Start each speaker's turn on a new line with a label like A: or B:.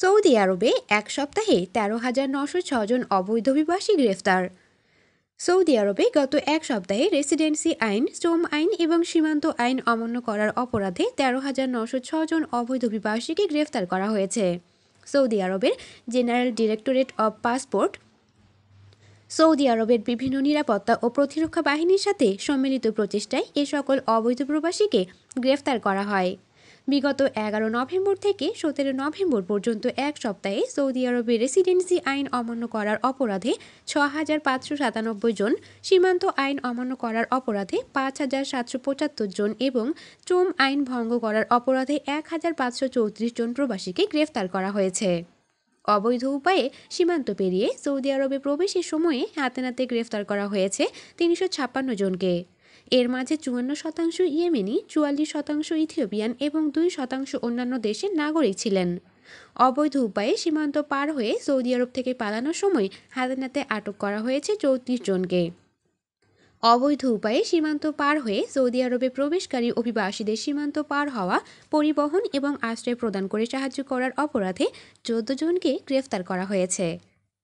A: Saudi আরবে এক সপ্তাহে তেরো হাজার নশো ছজন অবৈধ অভিবাসী গ্রেফতার সৌদি আরবে গত এক সপ্তাহে রেসিডেন্সি আইন শ্রম আইন এবং সীমান্ত আইন অমান্য করার অপরাধে তেরো হাজার নশো ছজন অবৈধ অভিবাসীকে গ্রেফতার করা হয়েছে সৌদি আরবের general directorate of passport Saudi আরবের বিভিন্ন নিরাপত্তা ও প্রতিরক্ষা বাহিনীর সাথে সম্মিলিত প্রচেষ্টায় এ সকল অবৈধ প্রবাসীকে গ্রেফতার করা হয় বিগত এগারো নভেম্বর থেকে সতেরো নভেম্বর পর্যন্ত এক সপ্তাহে সৌদি আরবের রেসিডেন্সি আইন অমান্য করার অপরাধে ছ হাজার পাঁচশো সাতানব্বই জন সীমান্ত আইন অমান্য করার অপরাধে পাঁচ হাজার সাতশো পঁচাত্তর জন এবং চোম আইন ভঙ্গ করার অপরাধে এক হাজার পাঁচশো চৌত্রিশ জন প্রবাসীকে গ্রেফতার করা হয়েছে অবৈধ উপায়ে সীমান্ত পেরিয়ে সৌদি আরবে প্রবেশের সময়ে হাতে নাতে গ্রেফতার করা হয়েছে তিনশো ছাপ্পান্ন জনকে এর মাঝে চুয়ান্ন শতাংশ ইয়েমেনি চুয়াল্লিশ শতাংশ ইথিওপিয়ান এবং দুই শতাংশ অন্যান্য দেশের নাগরিক ছিলেন অবৈধ উপায়ে সীমান্ত পার হয়ে সৌদি আরব থেকে পালানোর সময় হাদানাতে আটক করা হয়েছে চৌত্রিশ জনকে অবৈধ উপায়ে সীমান্ত পার হয়ে সৌদি আরবে প্রবেশকারী অভিবাসীদের সীমান্ত পার হওয়া পরিবহন এবং আশ্রয় প্রদান করে সাহায্য করার অপরাধে চোদ্দ জনকে গ্রেফতার করা হয়েছে